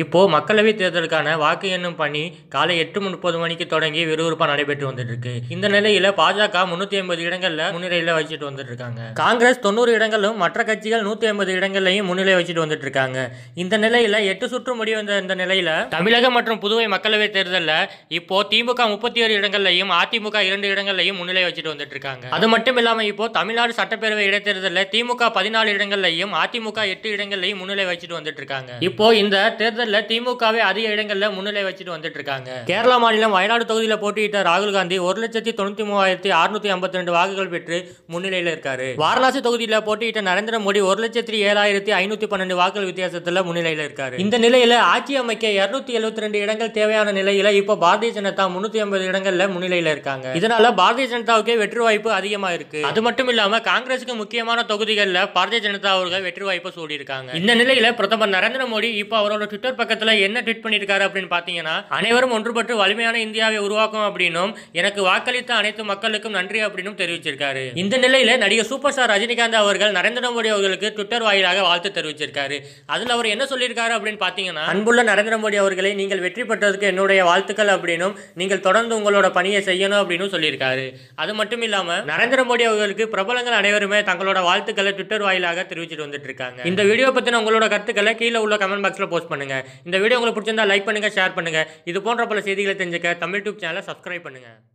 இப்போ மக்களவைத் தேர்தலுக்கான வாக்கு எண்ணும் பணி காலை எட்டு முப்பது மணிக்கு தொடங்கி விறுவிறுப்பாக நடைபெற்று வந்துட்டு இருக்கு இந்த நிலையில பாஜக முன்னூத்தி ஐம்பது இடங்கள்ல முன்னிலையில வச்சுட்டு வந்துட்டு இருக்காங்க காங்கிரஸ் தொண்ணூறு இடங்களும் மற்ற கட்சிகள் நூத்தி ஐம்பது இடங்கள்லையும் முன்னிலை வச்சுட்டு வந்துட்டு இருக்காங்க இந்த நிலையில எட்டு சுற்று முடிவு வந்த இந்த நிலையில தமிழகம் மற்றும் புதுவை மக்களவைத் தேர்தலில் இப்போ திமுக முப்பத்தி ஏழு இடங்கள்லையும் அதிமுக இரண்டு இடங்கள்லையும் முன்னிலை வச்சுட்டு வந்துட்டு இருக்காங்க அது மட்டும் இல்லாம இப்போ தமிழ்நாடு சட்டப்பேரவை இடைத்தேர்தலில் திமுக பதினாலு இடங்கள்லையும் அதிமுக எட்டு இடங்கள்லையும் முன்னிலை வச்சுட்டு வந்துட்டு இருக்காங்க இப்போ இந்த தேர்தல் தேர்தலில் திமுகவை அதிக இடங்களில் முன்னிலை வச்சுட்டு வந்துட்டு இருக்காங்க கேரளா மாநிலம் வயநாடு தொகுதியில் போட்டியிட்ட ராகுல் காந்தி ஒரு லட்சத்தி மூவாயிரத்தி அறுநூத்தி ஐம்பத்தி ரெண்டு வாக்குகள் பெற்று முன்னிலையில் இருக்காரு வாரணாசி தொகுதியில் போட்டியிட்ட நரேந்திர மோடி ஒரு லட்சத்தி ஏழாயிரத்தி ஐநூத்தி பன்னெண்டு வாக்குகள் வித்தியாசத்தில் முன்னிலையில் இருக்காரு இந்த நிலையில ஆட்சி அமைக்க இருநூத்தி எழுபத்தி ரெண்டு இடங்கள் தேவையான நிலையில இப்போ பாரதிய ஜனதா முன்னூத்தி ஐம்பது இடங்கள்ல முன்னிலையில இருக்காங்க இதனால பாரதிய ஜனதாவுக்கே வெற்றி வாய்ப்பு அதிகமா இருக்கு அது மட்டும் இல்லாம காங்கிரஸுக்கு முக்கியமான தொகுதிகளில் பாரதிய ஜனதா அவர்கள் வெற்றி வாய்ப்பு சூடியிருக்காங்க இந்த நிலையில பிரதமர் நரேந்திர மோடி இப்போ அவரோட ட்விட்டர் முதல் பக்கத்தில் என்ன ட்வீட் பண்ணியிருக்காரு அப்படின்னு பார்த்தீங்கன்னா அனைவரும் ஒன்றுபட்டு வலிமையான இந்தியாவை உருவாக்கும் அப்படின்னும் எனக்கு வாக்களித்த அனைத்து மக்களுக்கும் நன்றி அப்படின்னும் தெரிவிச்சிருக்காரு இந்த நிலையில் நடிகர் சூப்பர் ஸ்டார் ரஜினிகாந்த் அவர்கள் நரேந்திர மோடி அவர்களுக்கு ட்விட்டர் வாயிலாக வாழ்த்து தெரிவிச்சிருக்காரு அதில் அவர் என்ன சொல்லியிருக்காரு அப்படின்னு பார்த்தீங்கன்னா அன்புள்ள நரேந்திர மோடி அவர்களை நீங்கள் வெற்றி பெற்றதுக்கு என்னுடைய வாழ்த்துக்கள் அப்படின்னும் நீங்கள் தொடர்ந்து உங்களோட பணியை செய்யணும் அப்படின்னு சொல்லியிருக்காரு அது மட்டும் இல்லாமல் நரேந்திர மோடி அவர்களுக்கு பிரபலங்கள் அனைவருமே தங்களோட வாழ்த்துக்களை ட்விட்டர் வாயிலாக தெரிவிச்சிட்டு வந்துட்டு இருக்காங்க இந்த வீடியோ பற்றின உங்களோட கருத்துக்களை கீழே உள்ள கமெண்ட் பாக்ஸில் போஸ்ட் பண்ணுங்க இந்த வீடியோ உங்களுக்கு பிடிச்சிருந்தா லைக் பண்ணுங்கள் ஷேர் பண்ணுங்கள் இது போன்ற பல செய்திகளை தெரிஞ்சுக்க தமிழ் டியூப் சேனலை சப்ஸ்கிரைப் பண்ணுங்கள்